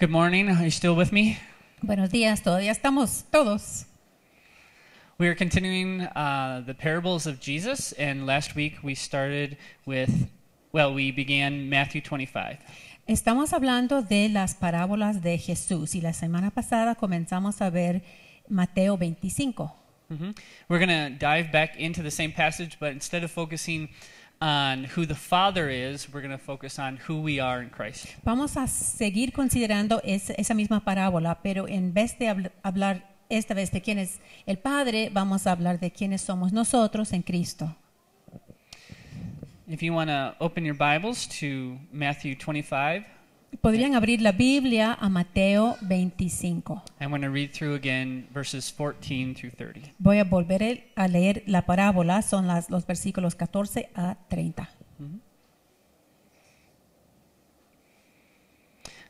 Good morning. Are you still with me? Buenos días. Todavía estamos todos. We are continuing uh, the parables of Jesus, and last week we started with, well, we began Matthew 25. Estamos hablando de las parábolas de Jesús y la semana pasada comenzamos a ver Mateo 25. Mm -hmm. We're going to dive back into the same passage, but instead of focusing on who the Father is, we're going to focus on who we are in Christ. Vamos a seguir considerando es- esa misma parábola, pero en vez de habl- hablar esta vez de quién es el Padre, vamos a hablar de quiénes somos nosotros en Cristo. If you want to open your Bibles to Matthew 25, Podrían abrir la Biblia a Mateo 25. I'm going to read through again verses 14 through 30. Voy a volver a leer la parábola, son las, los versículos 14 a 30. Mm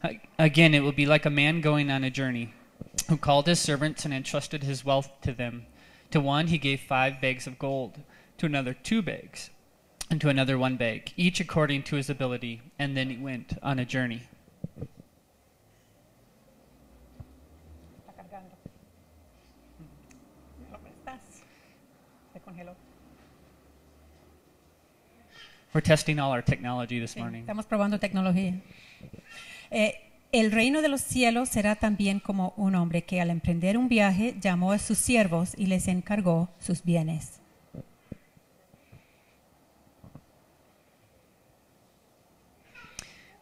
-hmm. Again, it will be like a man going on a journey who called his servants and entrusted his wealth to them. To one he gave five bags of gold, to another two bags and to another one bag, each according to his ability, and then he went on a journey. We're testing all our technology this morning. Estamos probando tecnología. Eh, el reino de los cielos será también como un hombre que al emprender un viaje llamó a sus siervos y les encargó sus bienes.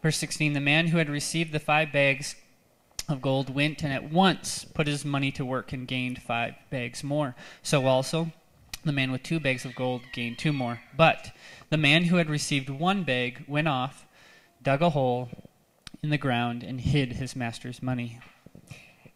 Verse 16 The man who had received the five bags of gold went and at once put his money to work and gained five bags more. So also the man with two bags of gold gained two more. But the man who had received one bag went off, dug a hole in the ground, and hid his master's money.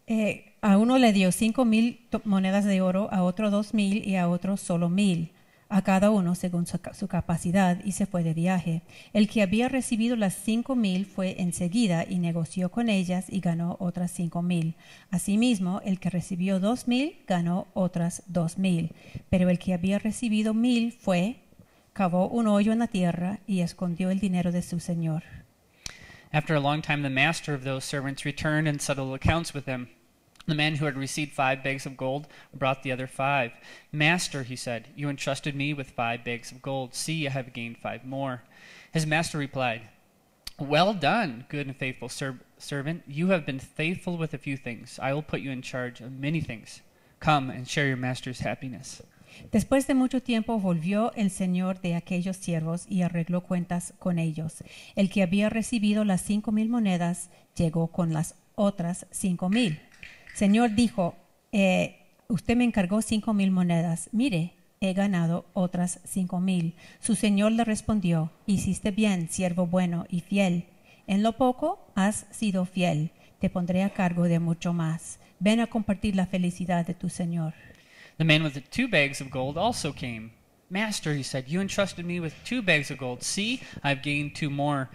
Eh, a uno le dio cinco mil monedas de oro, a otro dos mil y a otro solo mil. a cada uno según su, capacidad y se fue de viaje. El que había recibido las cinco mil fue enseguida y negoció con ellas y ganó otras cinco mil. Asimismo, el que recibió dos mil ganó otras dos mil. Pero el que había recibido mil fue, cavó un hoyo en la tierra y escondió el dinero de su señor. After a long time, the master of those servants returned and settled accounts with them. The man who had received five bags of gold brought the other five. Master, he said, you entrusted me with five bags of gold. See, I have gained five more. His master replied, Well done, good and faithful ser servant. You have been faithful with a few things. I will put you in charge of many things. Come and share your master's happiness. Después de mucho tiempo volvió el señor de aquellos siervos y arregló cuentas con ellos. El que había recibido las cinco mil monedas llegó con las otras cinco mil. Señor dijo, eh, usted me encargó cinco mil monedas. Mire, he ganado otras cinco mil. Su señor le respondió, hiciste bien, siervo bueno y fiel. En lo poco has sido fiel, te pondré a cargo de mucho más. Ven a compartir la felicidad de tu señor. The man with the two bags of gold also came. Master, he said, you entrusted me with two bags of gold. See, I've gained two more.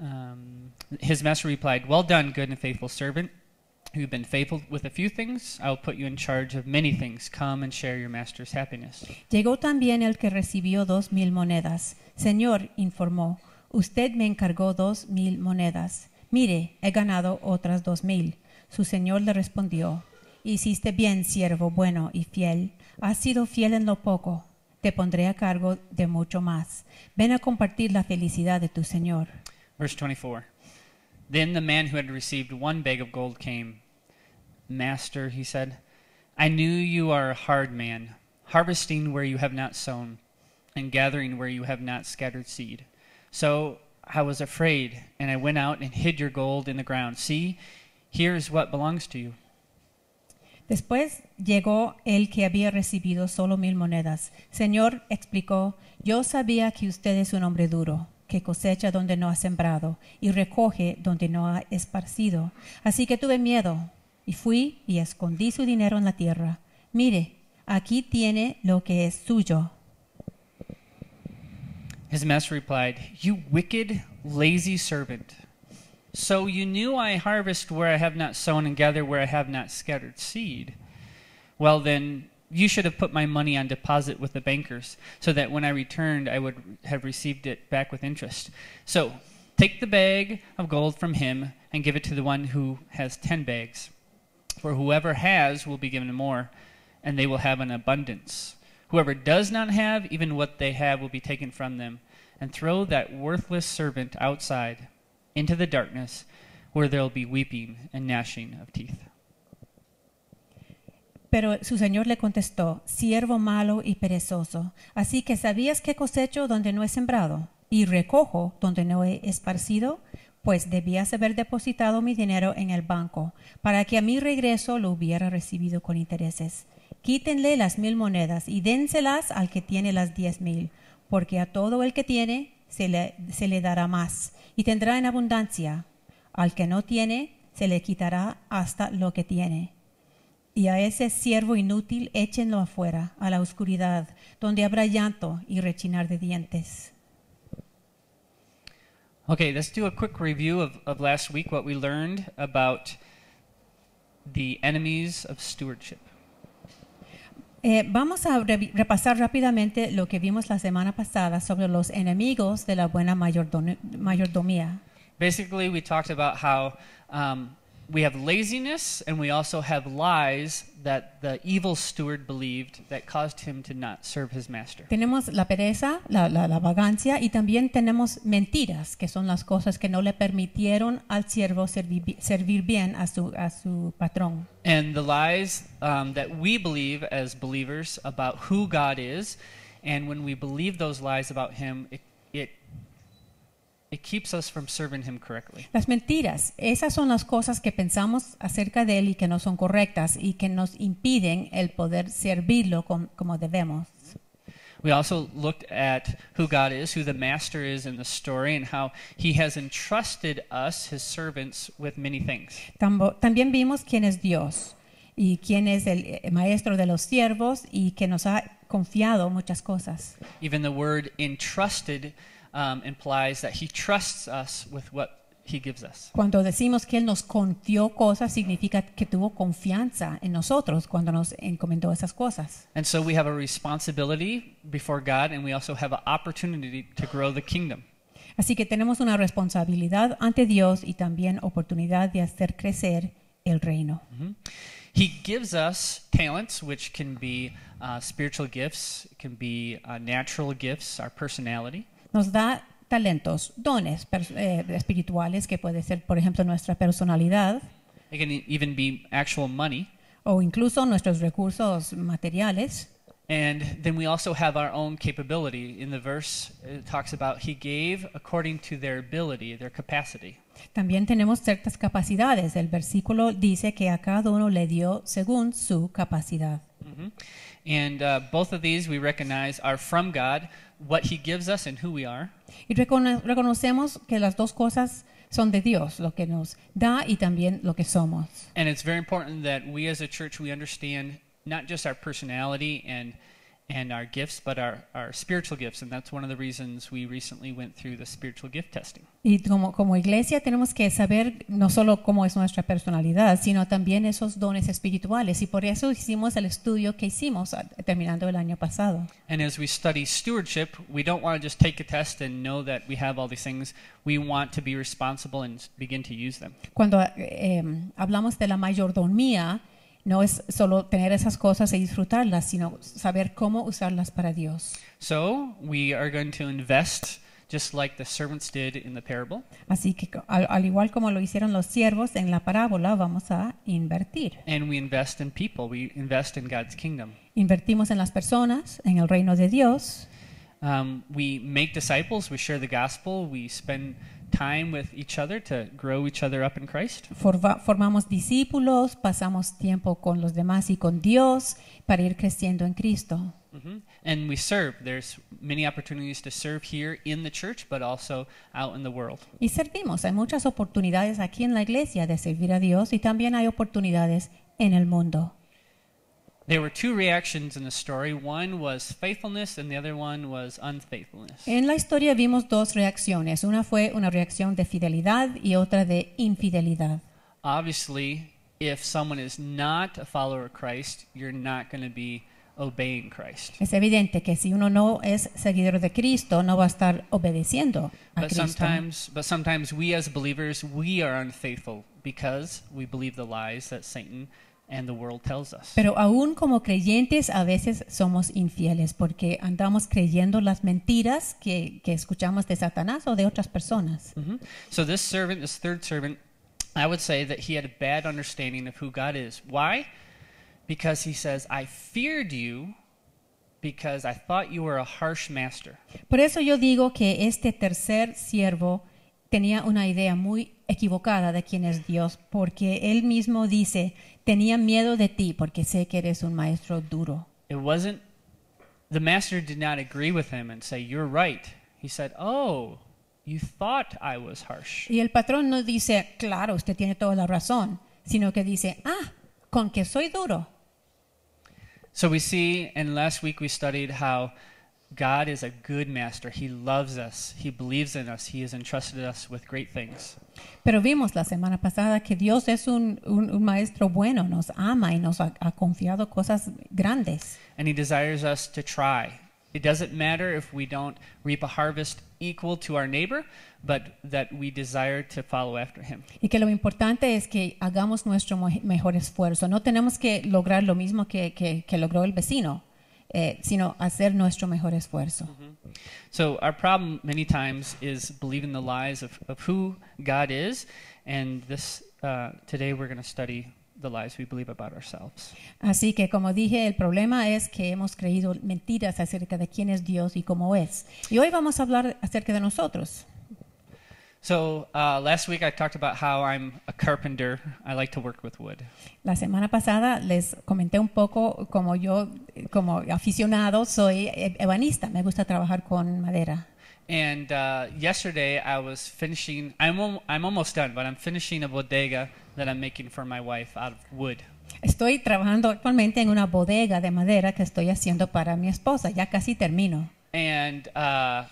Um, his master replied, Well done, good and faithful servant. Who have been faithful with a few things, I'll put you in charge of many things. Come and share your master's happiness. Llegó también el que recibió dos mil monedas. Señor, informó, usted me encargó dos mil monedas. Mire, he ganado otras dos mil. Su señor le respondió, Hiciste bien, siervo bueno y fiel. Has sido fiel en lo poco. Te pondré a cargo de mucho más. Ven a compartir la felicidad de tu señor. Verse 24. Then the man who had received one bag of gold came. Master, he said, I knew you are a hard man, harvesting where you have not sown, and gathering where you have not scattered seed. So I was afraid, and I went out and hid your gold in the ground. See, here is what belongs to you. Después llegó el que había recibido solo mil monedas. Señor, explicó, yo sabía que usted es un hombre duro, que cosecha donde no ha sembrado y recoge donde no ha esparcido. Así que tuve miedo Y fui y escondí su dinero en la tierra. Mire, aquí tiene lo que es suyo. His master replied, You wicked, lazy servant. So you knew I harvest where I have not sown and gather where I have not scattered seed. Well, then, you should have put my money on deposit with the bankers so that when I returned, I would have received it back with interest. So take the bag of gold from him and give it to the one who has ten bags. For whoever has will be given more, and they will have an abundance. Whoever does not have, even what they have will be taken from them. And throw that worthless servant outside into the darkness, where there will be weeping and gnashing of teeth. Pero su señor le contestó, siervo malo y perezoso, así que sabías que cosecho donde no he sembrado y recojo donde no he esparcido. pues debías haber depositado mi dinero en el banco, para que a mi regreso lo hubiera recibido con intereses. Quítenle las mil monedas y dénselas al que tiene las diez mil, porque a todo el que tiene se le, se le dará más, y tendrá en abundancia. Al que no tiene, se le quitará hasta lo que tiene. Y a ese siervo inútil échenlo afuera, a la oscuridad, donde habrá llanto y rechinar de dientes. Okay, let's do a quick review of, of last week, what we learned about the enemies of stewardship. Eh, vamos a re repasar rápidamente lo que vimos la semana pasada sobre los enemigos de la buena mayordomía. Basically, we talked about how um, we have laziness and we also have lies that the evil steward believed that caused him to not serve his master. Tenemos la pereza, la, la, la vagancia y también tenemos mentiras que son las cosas que no le permitieron al siervo servir, servir bien a su, a su patrón. And the lies um, that we believe as believers about who God is and when we believe those lies about him it It keeps us from serving him correctly. Las mentiras, esas son las cosas que pensamos acerca de él y que no son correctas y que nos impiden el poder servirlo como debemos. We also looked at who God is, who the master is in the story, and how he has entrusted us, his servants, with many things. También vimos quién es Dios y quién es el eh, maestro de los siervos y que nos ha confiado muchas cosas. Even the word entrusted um, implies that he trusts us with what he gives us. Cuando decimos que él nos confió cosas significa que tuvo confianza en nosotros cuando nos encomendó esas cosas. And so we have a responsibility before God and we also have an opportunity to grow the kingdom. Así que tenemos una responsabilidad ante Dios y también oportunidad de hacer crecer el reino. Mm -hmm. He gives us talents, which can be uh, spiritual gifts, can be uh, natural gifts, our personality. nos da talentos, dones eh, espirituales, que puede ser, por ejemplo, nuestra personalidad. It can e-, even be actual money. O incluso nuestros recursos materiales. And then we also have our own capability. In the verse, it talks about he gave according to their ability, their capacity. También tenemos ciertas capacidades. El versículo dice que a cada uno le dio según su capacidad. Y mm-hmm. And uh, both of these we recognize are from God, what he gives us and who we are. Y recono reconocemos que las dos cosas son de Dios, lo que nos da y también lo que somos. And it's very important that we as a church we understand not just our personality and and our gifts, but our, our spiritual gifts. And that's one of the reasons we recently went through the spiritual gift testing. Y como, como iglesia tenemos que saber no solo cómo es nuestra personalidad, sino también esos dones espirituales. Y por eso hicimos el estudio que hicimos terminando el año pasado. And as we study stewardship, we don't want to just take a test and know that we have all these things. We want to be responsible and begin to use them. Cuando eh, em, hablamos de la mayordomía, no es solo tener esas cosas y disfrutarlas, sino saber cómo usarlas para Dios. Así que al, igual como lo hicieron los siervos en la parábola, vamos a invertir. Invertimos en las personas, en el reino de Dios. Um, we make disciples, we share the gospel, we spend time with each other to grow each other up in Christ. formamos discípulos, pasamos tiempo con los demás y con Dios para ir creciendo en Cristo. Y servimos. Hay muchas oportunidades aquí en la iglesia de servir a Dios y también hay oportunidades en el mundo. There were two reactions in the story. One was faithfulness and the other one was unfaithfulness. En la historia vimos dos reacciones. Una fue una reacción de fidelidad y otra de infidelidad. Obviously, if someone is not a follower of Christ, you're not going to be obeying Christ. Es evidente que si uno no es seguidor de Cristo, no va a estar obedeciendo a but Cristo. Sometimes, but sometimes we as believers, we are unfaithful because we believe the lies that Satan And Pero aún como creyentes a veces somos infieles porque andamos creyendo las mentiras que, escuchamos de Satanás o de otras personas. Mm-hmm. So this servant, this third servant, I would say that he had a bad understanding of who God is. Why? Because he says, "I feared you." Because I thought you were a harsh master. Por eso yo digo que este tercer siervo tenía una idea muy equivocada de quién es Dios, porque él mismo dice, tenía miedo de ti porque sé que eres un maestro duro. It wasn't the master did not agree with him and say you're right. He said, "Oh, you thought I was harsh." Y el patrón no dice, "Claro, usted tiene toda la razón", sino que dice, "Ah, con que soy duro." So we see and last week we studied how God is a good master. He loves us. He believes in us. He has entrusted us with great things. Pero vimos la semana pasada que Dios es un, un, un maestro bueno, nos ama y nos ha, ha, confiado cosas grandes. And he desires us to try. It doesn't matter if we don't reap a harvest equal to our neighbor, but that we desire to follow after him. Y que lo importante es que hagamos nuestro mejor esfuerzo. No tenemos que lograr lo mismo que, que, que logró el vecino. eh, sino hacer nuestro mejor esfuerzo. Mm-hmm. So our problem many times is believing the lies of, of who God is, and this uh, today we're going to study the lies we believe about ourselves. Así que como dije, el problema es que hemos creído mentiras acerca de quién es Dios y cómo es. Y hoy vamos a hablar acerca de nosotros. So, uh, last week I talked about how I'm a carpenter. I like to work with wood. La semana pasada les comenté un poco como yo, como aficionado, soy ebanista. Me gusta trabajar con madera. And uh, yesterday I was finishing. I'm I'm almost done, but I'm finishing a bodega that I'm making for my wife out of wood. Estoy trabajando actualmente en una bodega de madera que estoy haciendo para mi esposa. Ya casi termino. And uh,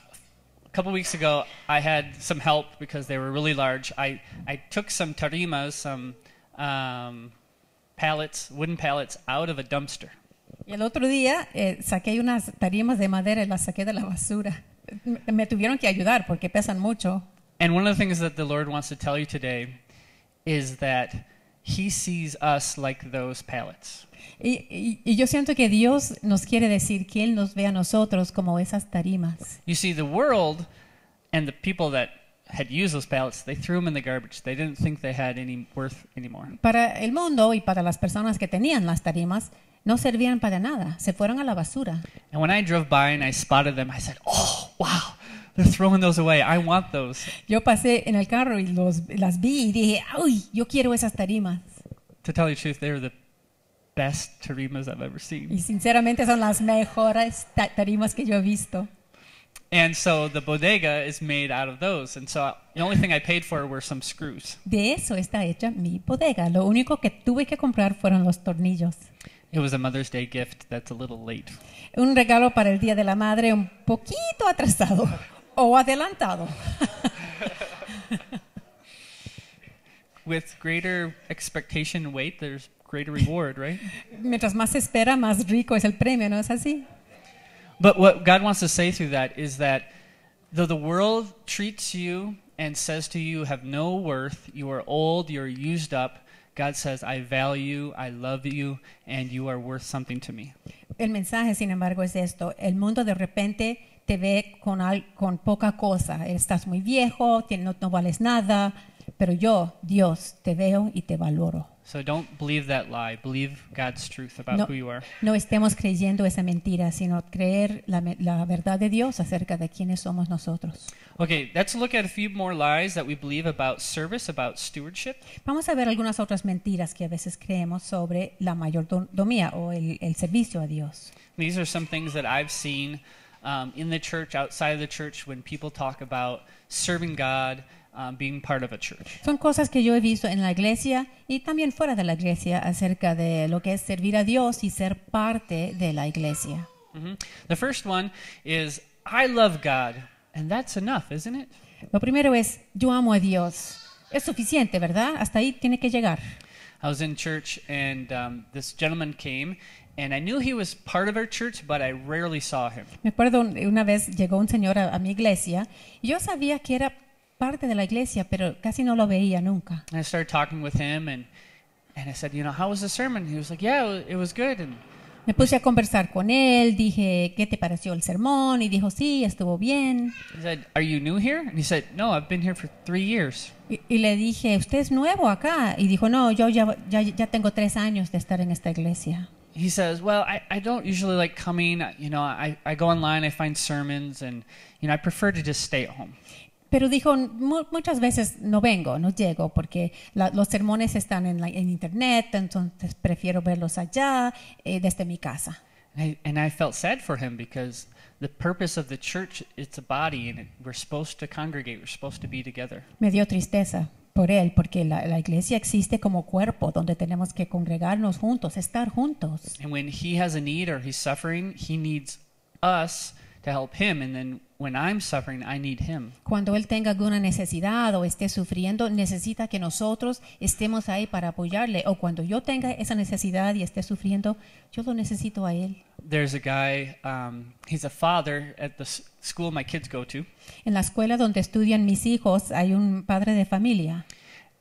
a couple weeks ago, I had some help because they were really large. I, I took some tarimas, some um, pallets, wooden pallets, out of a dumpster. Y el otro día eh, saqué unas tarimas de madera y las saqué de la basura. Me, me tuvieron que ayudar porque pesan mucho. And one of the things that the Lord wants to tell you today is that He sees us like those pallets. Y, yo siento que Dios nos quiere decir que Él nos ve a nosotros como esas tarimas. Para el mundo y para las personas que tenían las tarimas, no servían para nada. Se fueron a la basura. Yo pasé en el carro y las vi y dije, ¡Ay! yo quiero esas tarimas." To tell you the best tarimas I've ever seen. Y sinceramente son las mejores tarimas que yo he visto. And so the bodega is made out of those. And so the only thing I paid for were some screws. De eso está hecha mi bodega. Lo único que tuve que comprar fueron los tornillos. It was a Mother's Day gift that's a little late. Un regalo para el Día de la Madre un poquito atrasado o adelantado. With greater expectation weight, there's greater reward, right? Mientras más espera, más rico es el premio, ¿no es así? But what God wants to say through that is that though the world treats you and says to you, you have no worth, you are old, you're used up, God says, I value, I love you, and you are worth something to me. El mensaje, sin embargo, es esto. El mundo de repente te ve con, al, con poca cosa. Estás muy viejo, no, no vales nada, pero yo, Dios, te veo y te valoro. So don't believe that lie. Believe God's truth about no, who you are. no estemos creyendo esa mentira, sino creer la, la verdad de Dios acerca de quiénes somos nosotros. Okay, let's look at a few more lies that we believe about service, about stewardship. Vamos a ver algunas otras mentiras que a veces creemos sobre la mayordomía o el, el servicio a Dios. These are some things that I've seen um, in the church, outside of the church, when people talk about serving God Uh, Son cosas que yo he visto en la iglesia y también fuera de la iglesia acerca de lo que es servir a Dios y ser parte de la iglesia. Mm-hmm. The first one is I love God and that's enough, isn't it? Lo primero es yo amo a Dios. Es suficiente, ¿verdad? Hasta ahí tiene que llegar. I was in church and um, this gentleman came and I knew he was part of our church, but I rarely saw him. Me acuerdo una vez llegó un señor a, a mi iglesia y yo sabía que era parte de la iglesia, pero casi no lo veía nunca. And I started talking with him and and I said, you know, how was the sermon? He was like, yeah, it was good. And me puse a conversar con él, dije, ¿qué te pareció el sermón? Y dijo, sí, estuvo bien. He said, Are you new here? And he said, No, I've been here for three years. Y, y le dije, ¿usted es nuevo acá? Y dijo, no, yo ya, ya, ya tengo tres años de estar en esta iglesia. He says, Well, I, I don't usually like coming. You know, I, I go online, I find sermons, and, you know, I prefer to just stay at home pero dijo, muchas veces no vengo, no llego, porque los sermones están en, internet, entonces prefiero verlos allá, eh, desde mi casa. me dio tristeza por él porque la, iglesia existe como cuerpo donde tenemos que congregarnos juntos estar juntos he has a need or he's suffering he needs us cuando él tenga alguna necesidad o esté sufriendo, necesita que nosotros estemos ahí para apoyarle o cuando yo tenga esa necesidad y esté sufriendo, yo lo necesito a él. There's a guy um, he's a father at the school my kids go to. En la escuela donde estudian mis hijos hay un padre de familia.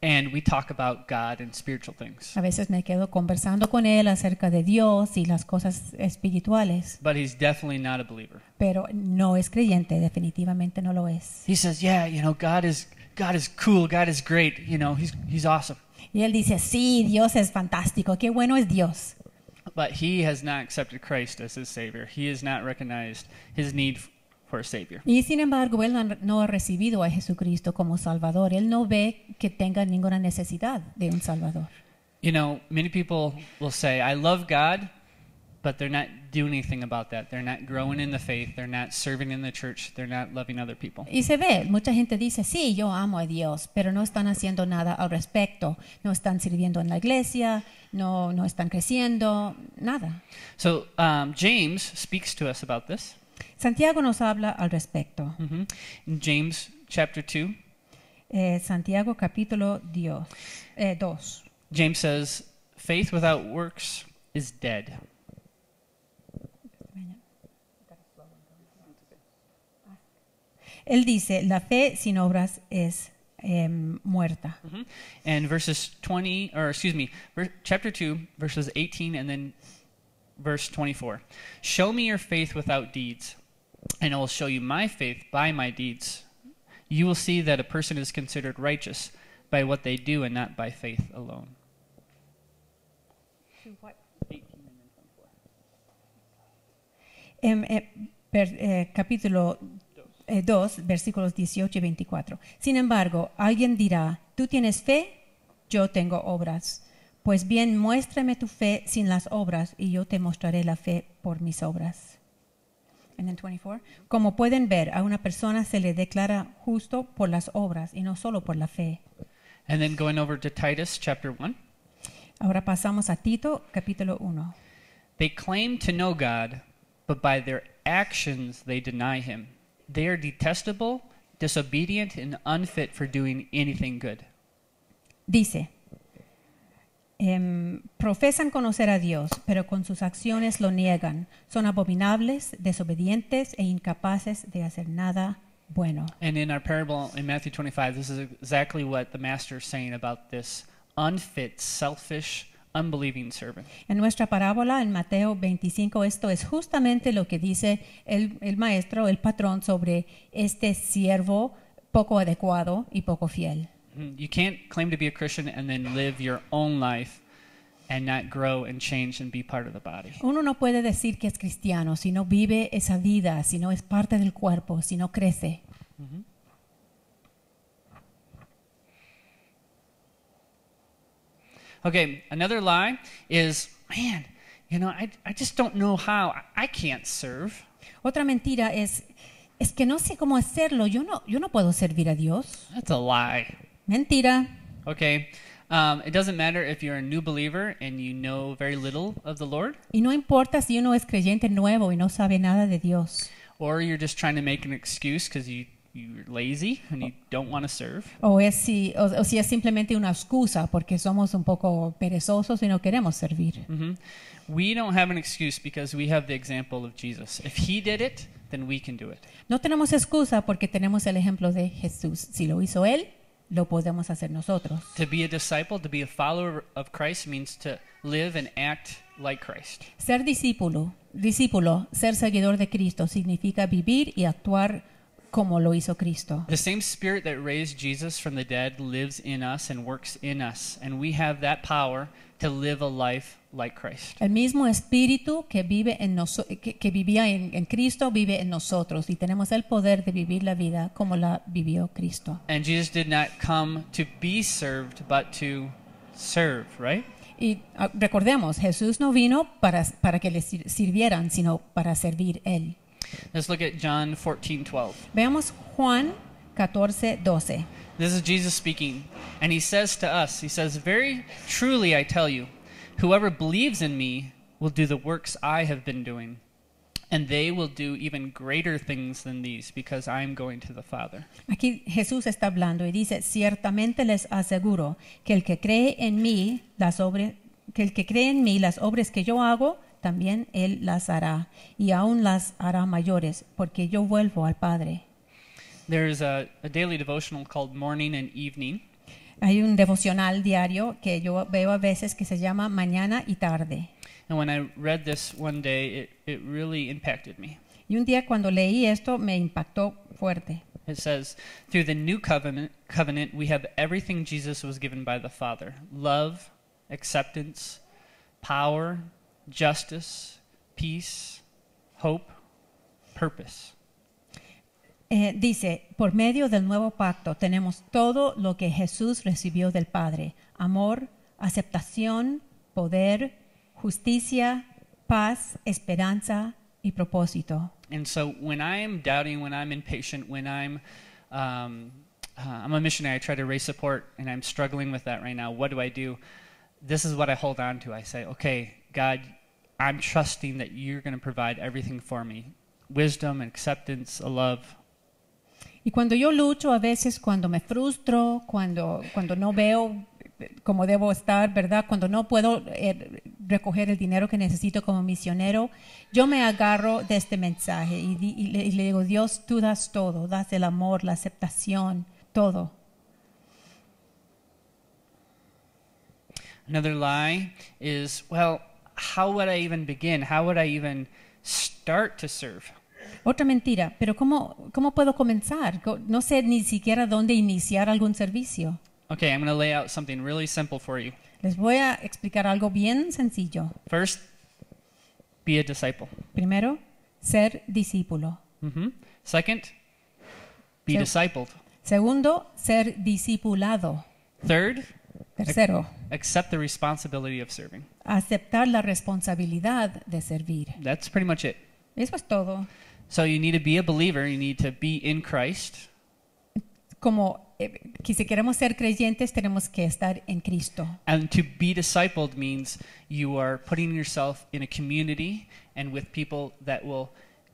And we talk about God and spiritual things. A veces me quedo conversando con él acerca de Dios y las cosas espirituales. But he's definitely not a believer. Pero no es creyente, definitivamente no lo es. He says, "Yeah, you know, God is God is cool, God is great, you know, he's he's awesome." Y él dice, "Sí, Dios es fantástico, qué bueno es Dios." But he has not accepted Christ as his savior. He has not recognized his need for Savior. Y sin embargo, él no ha recibido a Jesucristo como Salvador. Él no ve que tenga ninguna necesidad de un Salvador. You know, many people will say, I love God, but they're not doing anything about that. They're not growing in the faith. They're not serving in the church. They're not loving other people. Y se ve, mucha gente dice, sí, yo amo a Dios, pero no están haciendo nada al respecto. No están sirviendo en la iglesia, no, no están creciendo, nada. So um, James speaks to us about this. Santiago nos habla al respecto. Mm-hmm. James chapter 2. Eh, Santiago capítulo 2. Eh, James says, faith without works is dead. Él dice, la fe sin obras es eh, muerta. Mm And verses 20, or excuse me, chapter 2, verses 18 and then verse 24 Show me your faith without deeds, and I will show you my faith by my deeds. You will see that a person is considered righteous by what they do and not by faith alone. What? Eh, per, eh, capítulo 2, eh, versículos 18 y 24. Sin embargo, alguien dirá, tú tienes fe, yo tengo obras. Pues bien, muéstrame tu fe sin las obras y yo te mostraré la fe por mis obras. 24. Como pueden ver, a una persona se le declara justo por las obras y no solo por la fe. And then going over to Titus chapter 1. Ahora pasamos a Tito capítulo 1. They claim to know God, but by their actions they deny him. They are detestable, disobedient and unfit for doing anything good. Dice Em, profesan conocer a Dios, pero con sus acciones lo niegan. Son abominables, desobedientes e incapaces de hacer nada bueno. Matthew this is exactly what the master is saying about this unfit, selfish, unbelieving servant. En nuestra parábola en Mateo 25, esto es justamente lo que dice el, el maestro, el patrón sobre este siervo poco adecuado y poco fiel. Mm-hmm. you can't claim to be a Christian and then live your own life and not grow and change and be part of the body. Uno no puede decir que es cristiano si no vive esa vida, si no es parte del cuerpo, si no crece. Mm-hmm. Okay, another lie is, man, you know, I, I just don't know how. I, I can't serve. Otra mentira es, es que no sé cómo hacerlo. Yo no, yo no puedo servir a Dios. That's a lie. Mentira. Okay. Um, it doesn't matter if you're a new believer and you know very little of the Lord. Y no importa si uno es creyente nuevo y no sabe nada de Dios. Or you're just trying to make an excuse because you you're lazy and you don't want to serve. O es si o, o, si es simplemente una excusa porque somos un poco perezosos y no queremos servir. Mm -hmm. We don't have an excuse because we have the example of Jesus. If he did it, then we can do it. No tenemos excusa porque tenemos el ejemplo de Jesús. Si lo hizo él, lo podemos hacer nosotros. To be a disciple, to be a follower of Christ means to live and act like Christ. Ser discípulo, discípulo, ser seguidor de Cristo significa vivir y actuar como lo hizo Cristo. The same spirit that raised Jesus from the dead lives in us and works in us, and we have that power to live a life like Christ. El mismo espíritu que vive en que, que, vivía en, en, Cristo vive en nosotros y tenemos el poder de vivir la vida como la vivió Cristo. And Jesus did not come to be served but to serve, right? Y uh, recordemos, Jesús no vino para para que le sirvieran, sino para servir él. Let's look at John 14:12. Veamos Juan 14:12. This is Jesus speaking, and he says to us, he says, "Very truly I tell you, Whoever believes in me will do the works I have been doing, and they will do even greater things than these because I am going to the Father. Aquí Jesús está hablando y dice, ciertamente les aseguro que el que cree en mí las obras que el que cree en mí las obras que yo hago también él las hará y aún las hará mayores porque yo vuelvo al Padre. There's a, a daily devotional called Morning and Evening. Hay un devocional diario que yo veo a veces que se llama Mañana y Tarde. And when I read this one day, it, it really impacted me. Y un día cuando leí esto me impactó fuerte. It says, through the new covenant, covenant, we have everything Jesus was given by the Father love, acceptance, power, justice, peace, hope, purpose eh, dice, por medio del nuevo pacto tenemos todo lo que Jesús recibió del Padre, amor, aceptación, poder, justicia, paz, esperanza y propósito. And so when I am doubting, when I'm impatient, when I'm um, uh, I'm a missionary, I try to raise support, and I'm struggling with that right now. What do I do? This is what I hold on to. I say, okay, God, I'm trusting that you're going to provide everything for me wisdom acceptance, a love. Y cuando yo lucho, a veces cuando me frustro, cuando, cuando no veo eh, cómo debo estar, ¿verdad? Cuando no puedo eh, recoger el dinero que necesito como misionero, yo me agarro de este mensaje y, le, y le digo, Dios, tú das todo, das el amor, la aceptación, todo. Another lie is, well, how would I even begin? How would I even start to serve? Otra mentira. Pero ¿cómo, cómo puedo comenzar? No sé ni siquiera dónde iniciar algún servicio. Okay, I'm going to lay out something really simple for you. Les voy a explicar algo bien sencillo. First, be a disciple. Primero, ser discípulo. Mm-hmm. Second, be discipled. Segundo, ser discipulado. Third, accept the responsibility of serving. Aceptar la responsabilidad de servir. That's pretty much it. Eso es todo. So you need to be a believer, you need to be in Christ. Como eh, que si queremos ser creyentes tenemos que estar en Cristo. And to be discipled means you are putting yourself in a community and with people that will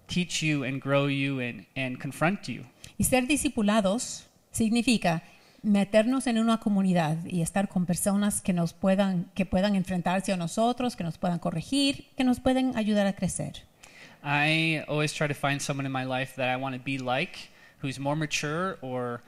teach you and grow you and, and confront you. Y ser discipulados significa meternos en una comunidad y estar con personas que nos puedan que puedan enfrentarse a nosotros, que nos puedan corregir, que nos pueden ayudar a crecer. I always try to find someone in my life that I want to be like, who's more mature or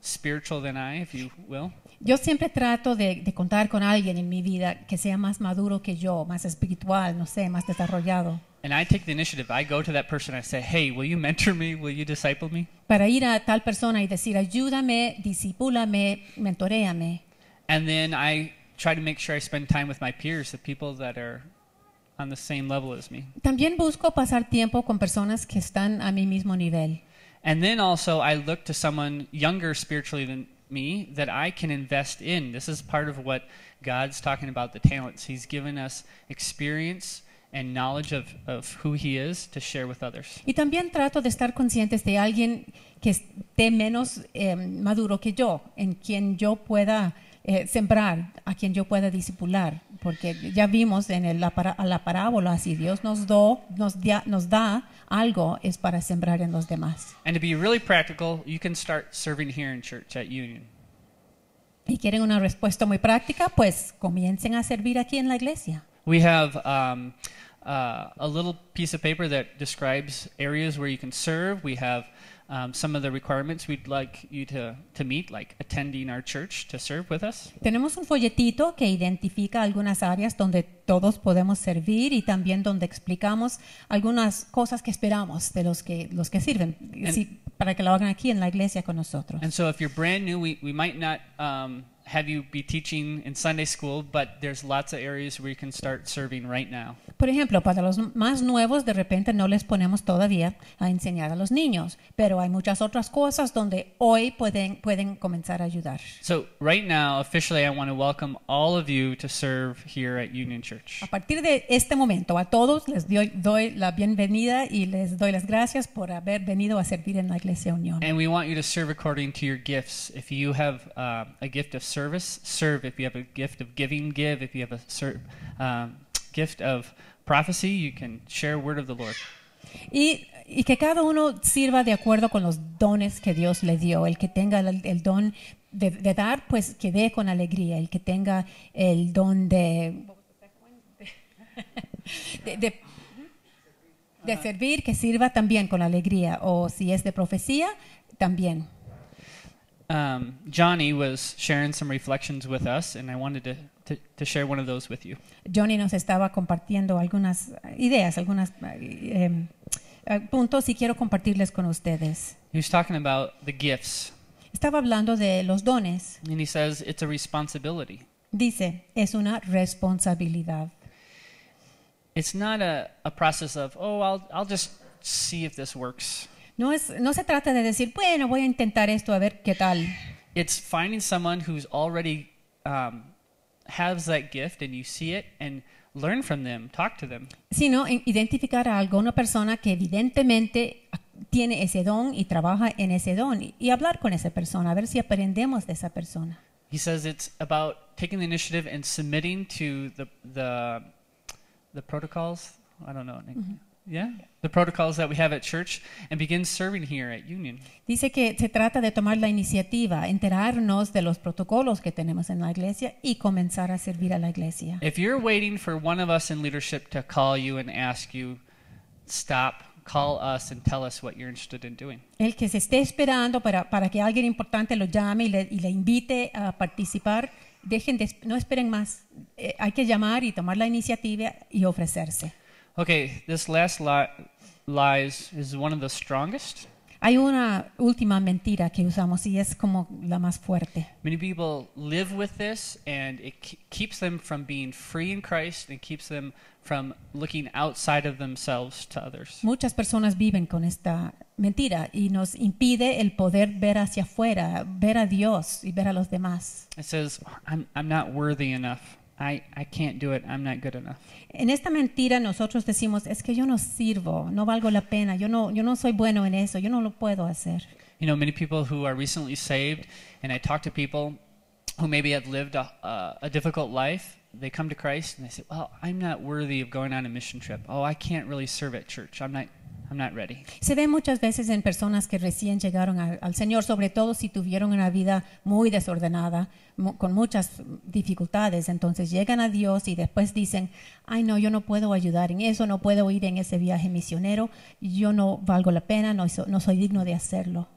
spiritual than I, if you will. Yo siempre trato de, de contar con alguien en mi vida que sea más maduro que yo, más espiritual, no sé, más desarrollado. And I take the initiative. I go to that person. I say, "Hey, will you mentor me? Will you disciple me?" Para ir a tal persona y decir, "Ayúdame, discípulame, mentoréame." And then I try to make sure I spend time with my peers, the people that are on the same level as me. También busco pasar tiempo con personas que están a mi mismo nivel. And then also I look to someone younger spiritually than me that I can invest in. This is part of what God's talking about the talents. He's given us experience and knowledge of, of who he is to share with others. Y también trato de estar conscientes de alguien que esté menos eh, maduro que yo, en quien yo pueda eh, sembrar, a quien yo pueda discipular. porque ya vimos en la, la, parábola, si Dios nos, do, nos, nos da algo, es para sembrar en los demás. Y quieren una respuesta muy práctica, pues comiencen a servir aquí en la iglesia. We have um, uh, a little piece of paper that describes areas where you can serve. We have Um, some of the requirements we'd like you to, to meet, like attending our church to serve with us. Tenemos un folletito que identifica algunas áreas donde todos podemos servir y también donde explicamos algunas cosas que esperamos de los que los que sirven and, si, para que lo hagan aquí en la iglesia con nosotros. And so if you're brand new, we, we might not um, have you be teaching in Sunday school, but there's lots of areas where you can start serving right now. Por ejemplo, para los más nuevos de repente no les ponemos todavía a enseñar a los niños, pero hay muchas otras cosas donde hoy pueden pueden comenzar a ayudar. So, right now officially I want to welcome all of you to serve here at Union Church. A partir de este momento a todos les doy, doy la bienvenida y les doy las gracias por haber venido a servir en la Iglesia Unión. And we want you to serve according to your gifts. If you have uh, a gift of Y, que cada uno sirva de acuerdo con los dones que Dios le dio. El que tenga el, don de, dar, pues que dé con alegría. El que tenga el don de de servir, que sirva también con alegría, o si es de profecía, también. um, Johnny was sharing some reflections with us, and I wanted to, to, to, share one of those with you. Johnny nos estaba compartiendo algunas ideas, algunos eh, puntos, y quiero compartirles con ustedes. He was talking about the gifts. Estaba hablando de los dones. And he says it's a responsibility. Dice, es una responsabilidad. It's not a, a process of, oh, I'll, I'll just see if this works. No, es, no se trata de decir, bueno, voy a intentar esto a ver qué tal. It's finding someone who's already um, has that gift and you see it and learn from them, talk to them. Sino identificar a alguna persona que evidentemente tiene ese don y trabaja en ese don y, hablar con esa persona, a ver si aprendemos de esa persona. He says it's about taking the initiative and submitting to the the the protocols. I don't know. Yeah, at church begin serving here at Union. Dice que se trata de tomar la iniciativa, enterarnos de los protocolos que tenemos en la iglesia y comenzar a servir a la iglesia. El que se esté esperando para, que alguien importante lo llame y le, invite a participar, dejen de, no esperen más. Eh, hay que llamar y tomar la iniciativa y ofrecerse. Okay, this last li lies is one of the strongest. Hay una última mentira que usamos y es como la más fuerte. Many people live with this and it keeps them from being free in Christ and keeps them from looking outside of themselves to others. Muchas personas viven con esta mentira y nos impide el poder ver hacia afuera, ver a Dios y ver a los demás. It says I'm, I'm not worthy enough. I, I can't do it, I'm not good enough. En esta mentira nosotros decimos, es que yo no sirvo, no valgo la pena, yo no, yo no soy bueno en eso, yo no lo puedo hacer. You know, many people who are recently saved, and I talk to people who maybe have lived a, a, a difficult life, they come to Christ and they say, well, I'm not worthy of going on a mission trip. Oh, I can't really serve at church. I'm not I'm not ready. Se ve muchas veces en personas que recién llegaron al Señor, sobre todo si tuvieron una vida muy desordenada, con muchas dificultades. Entonces llegan a Dios y después dicen, ay no, yo no puedo ayudar en eso, no puedo ir en ese viaje misionero, yo no valgo la pena, no, soy digno de hacerlo.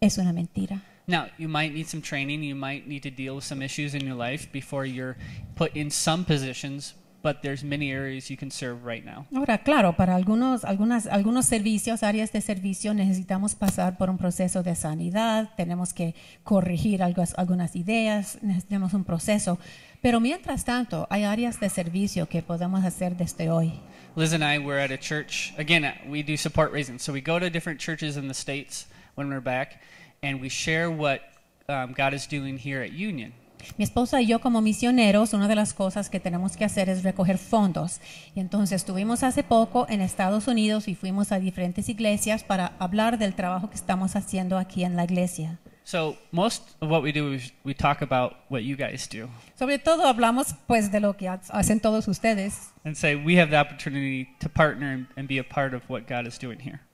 Es una mentira. Now, you might need some training, you might need to deal with some issues in your life before you're put in some positions But there's many areas you can serve right now. Ahora, claro, para algunos, algunas, algunos servicios, áreas de servicio, necesitamos pasar por un proceso de sanidad, tenemos que corregir algunas, algunas ideas, necesitamos un proceso. Pero mientras tanto, hay áreas de servicio que podemos hacer desde hoy. Liz and I were at a church. Again, uh, we do support raisins, so we go to different churches in the states when we're back, and we share what um, God is doing here at Union. mi esposa y yo como misioneros, una de las cosas que tenemos que hacer es recoger fondos. Y entonces estuvimos hace poco en Estados Unidos y fuimos a diferentes iglesias para hablar del trabajo que estamos haciendo aquí en la iglesia. Sobre todo hablamos pues de lo que hacen todos ustedes.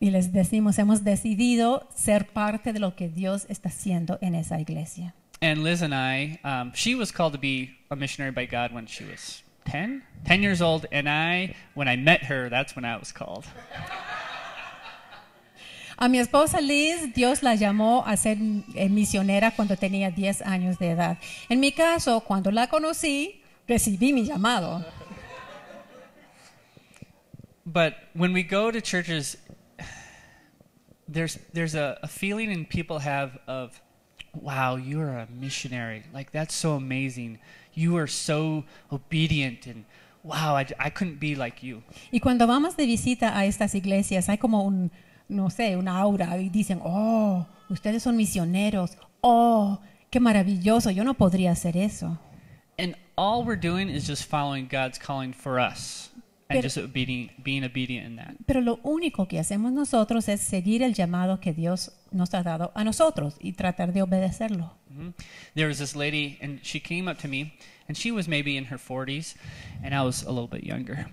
Y les decimos hemos decidido ser parte de lo que Dios está haciendo en esa iglesia. and Liz and I, um, she was called to be a missionary by God when she was 10, 10 years old, and I, when I met her, that's when I was called. A mi esposa Liz, Dios la llamó a ser eh, misionera cuando tenía 10 años de edad. En mi caso, cuando la conocí, recibí mi llamado. But when we go to churches, there's, there's a, a feeling in people have of wow, you are a missionary. Like, that's so amazing. You are so obedient and wow, I, I couldn't be like you. Y cuando vamos de visita a estas iglesias, hay como un, no sé, una aura y dicen, oh, ustedes son misioneros. Oh, qué maravilloso. Yo no podría hacer eso. And all we're doing is just following God's calling for us. and just obedient, being obedient in that. Pero lo único que hacemos nosotros es seguir el llamado que Dios nos ha dado a nosotros y tratar de obedecerlo. Mm-hmm. There was this lady, and she came up to me, and she was maybe in her 40s, and I was a little bit younger.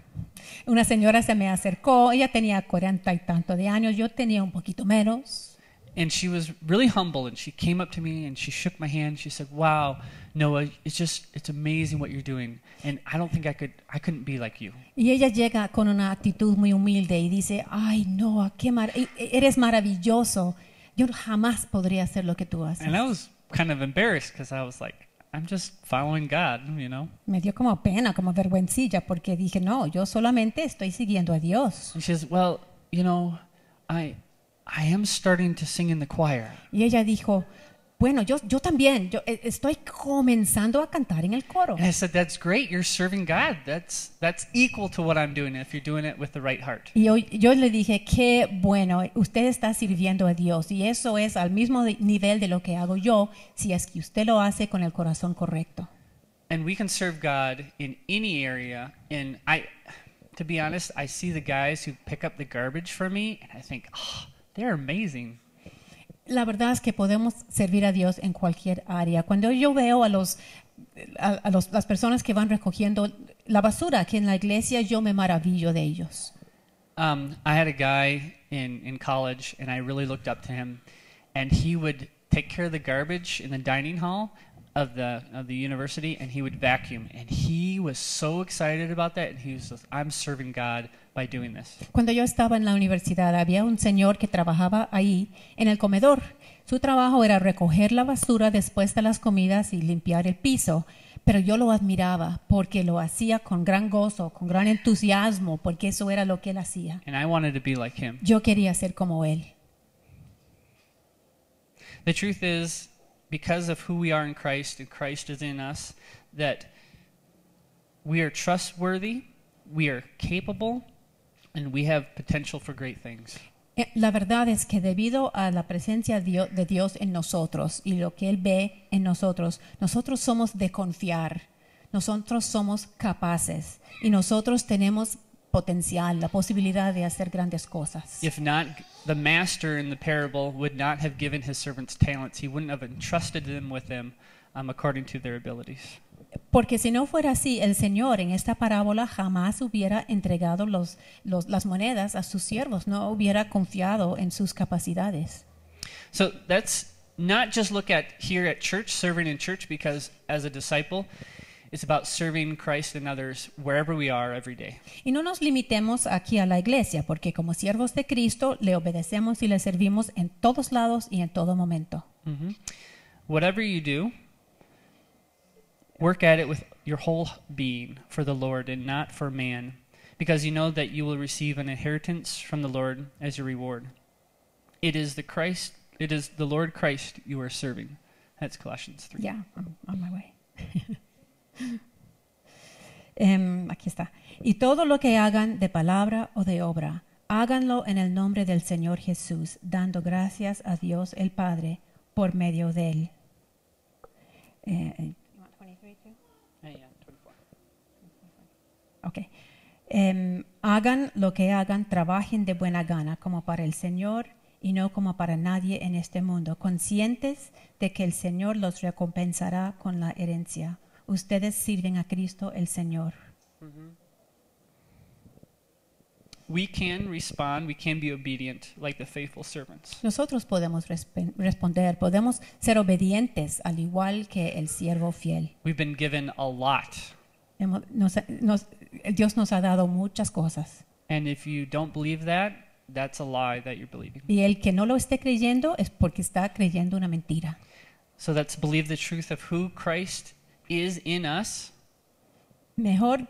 Una señora se me acercó, ella tenía 40 y tanto de años, yo tenía un poquito menos. And she was really humble, and she came up to me, and she shook my hand. She said, "Wow, Noah, it's just it's amazing what you're doing and I don't think I could I couldn't be like you. Y ella llega con una actitud muy humilde y dice, "Ay, Noah, qué mar e, e, eres maravilloso. Yo jamás podría hacer lo que tú haces." And I was kind of embarrassed because I was like, I'm just following God, you know. Me dio como pena, como vergüencilla porque dije, "No, yo solamente estoy siguiendo a Dios." And she says, "Well, you know, I I am starting to sing in the choir." Y ella dijo, bueno, yo, yo también, yo eh, estoy comenzando a cantar en el coro. And I said, that's great, you're serving God. That's, that's equal to what I'm doing if you're doing it with the right heart. Y yo, yo le dije, qué bueno, usted está sirviendo a Dios y eso es al mismo nivel de lo que hago yo si es que usted lo hace con el corazón correcto. And we can serve God in any area and I, to be honest, I see the guys who pick up the garbage for me and I think, oh, they're amazing la verdad es que podemos servir a Dios en cualquier área. Cuando yo veo a los a, las personas que van recogiendo la basura aquí en la iglesia, yo me maravillo de ellos. Um, I had a guy in college, and I really looked up to him, and he would take care of the garbage in the dining hall, of the of the university and he would vacuum and he was so excited about that and he was just, I'm serving God by doing this. Cuando yo estaba en la universidad había un señor que trabajaba ahí en el comedor. Su trabajo era recoger la basura después de las comidas y limpiar el piso, pero yo lo admiraba porque lo hacía con gran gozo, con gran entusiasmo, porque eso era lo que él hacía. And I wanted to be like him. Yo quería ser como él. The truth is because of who we are in Christ and Christ is in us, that we are trustworthy, we are capable, and we have potential for great things. Eh, la verdad es que debido a la presencia de Dios en nosotros y lo que Él ve en nosotros, nosotros somos de confiar, nosotros somos capaces y nosotros tenemos potencial, la posibilidad de hacer grandes cosas. If not, the master in the parable would not have given his servants talents. He wouldn't have entrusted them with them um, according to their abilities. Porque si no fuera así, el Señor en esta parábola jamás hubiera entregado los, los, las monedas a sus siervos, no hubiera confiado en sus capacidades. So that's not just look at here at church, serving in church, because as a disciple, It's about serving Christ and others wherever we are every day. Y no nos limitemos aquí a la iglesia, porque como siervos de Cristo le obedecemos y le servimos en todos lados y en todo momento. Mm -hmm. Whatever you do, work at it with your whole being for the Lord and not for man, because you know that you will receive an inheritance from the Lord as your reward. It is the Christ, it is the Lord Christ you are serving. That's Colossians 3. Yeah, I'm on my way. Em, aquí está. Y todo lo que hagan de palabra o de obra, háganlo en el nombre del Señor Jesús, dando gracias a Dios el Padre por medio de él. Eh, eh. okay. Em, hagan lo que hagan, trabajen de buena gana como para el Señor y no como para nadie en este mundo, conscientes de que el Señor los recompensará con la herencia ustedes sirven a Cristo el Señor. Mm-hmm. We can respond, we can be obedient like the faithful servants. Nosotros podemos resp responder, podemos ser obedientes al igual que el siervo fiel. We've been given a lot. nos, nos, Dios nos ha dado muchas cosas. And if you don't believe that, that's a lie that you're believing. Y el que no lo esté creyendo es porque está creyendo una mentira. So let's believe the truth of who Christ is in us. Mejor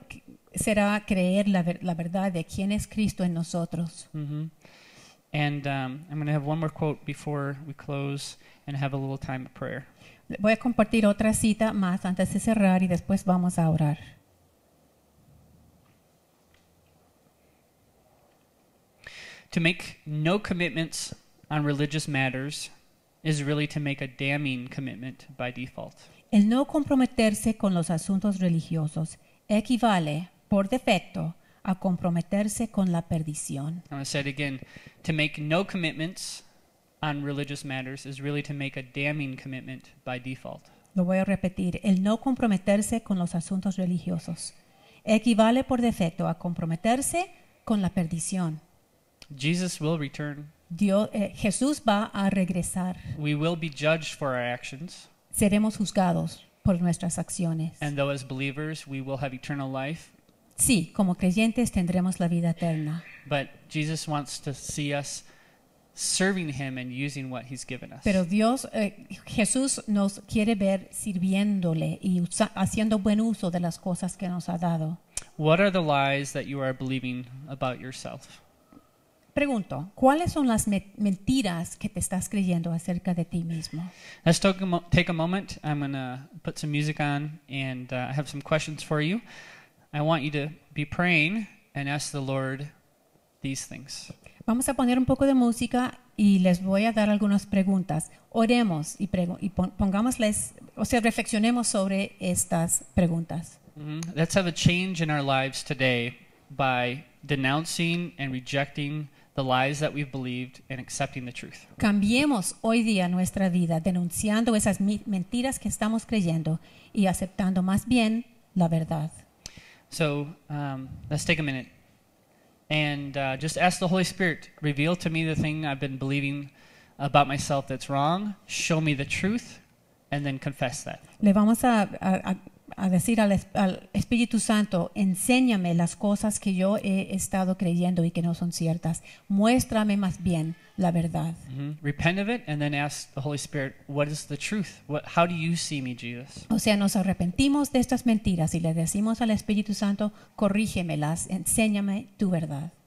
será creer la, ver la verdad de quién es Cristo en nosotros. Mm -hmm. And um, I'm going to have one more quote before we close and have a little time of prayer. Voy a compartir otra cita más antes de cerrar y después vamos a orar. To make no commitments on religious matters is really to make a damning commitment by default. El no comprometerse con los asuntos religiosos equivale, por defecto, a comprometerse con la perdición. to make no commitments on religious matters is really to make a damning commitment by default. Lo voy a repetir, el no comprometerse con los asuntos religiosos equivale por defecto a comprometerse con la perdición. Jesus will return. Eh, Jesús va a regresar. We will be judged for our actions seremos juzgados por nuestras acciones. And though as believers we will have eternal life, sí, como creyentes tendremos la vida eterna. but Jesus wants to see us serving him and using what he's given us. Pero Dios, eh, Jesús nos quiere ver sirviéndole y haciendo buen uso de las cosas que nos ha dado. What are the lies that you are believing about yourself? Pregunto, ¿cuáles son las me mentiras que te estás creyendo acerca de ti mismo? Let's take a, take a moment. I'm going to put some music on and uh, I have some questions for you. I want you to be praying and ask the Lord these things. Vamos a poner un poco de música y les voy a dar algunas preguntas. Oremos y, pregu y pongámosles, o sea, reflexionemos sobre estas preguntas. Mm -hmm. Let's have a change in our lives today by denouncing and rejecting the lies that we've believed and accepting the truth. Cambiemos hoy día nuestra vida denunciando esas mentiras que estamos creyendo y aceptando más bien la verdad. So um, let's take a minute and uh, just ask the Holy Spirit reveal to me the thing I've been believing about myself that's wrong. Show me the truth, and then confess that. Le vamos a, a, a a decir al, Espíritu Santo, enséñame las cosas que yo he estado creyendo y que no son ciertas. Muéstrame más bien la verdad. Mm-hmm. Repent of it and then ask the Holy Spirit, what is the truth? how do you see me, Jesus? O sea, nos arrepentimos de estas mentiras y le decimos al Espíritu Santo, corrígemelas, enséñame tu verdad.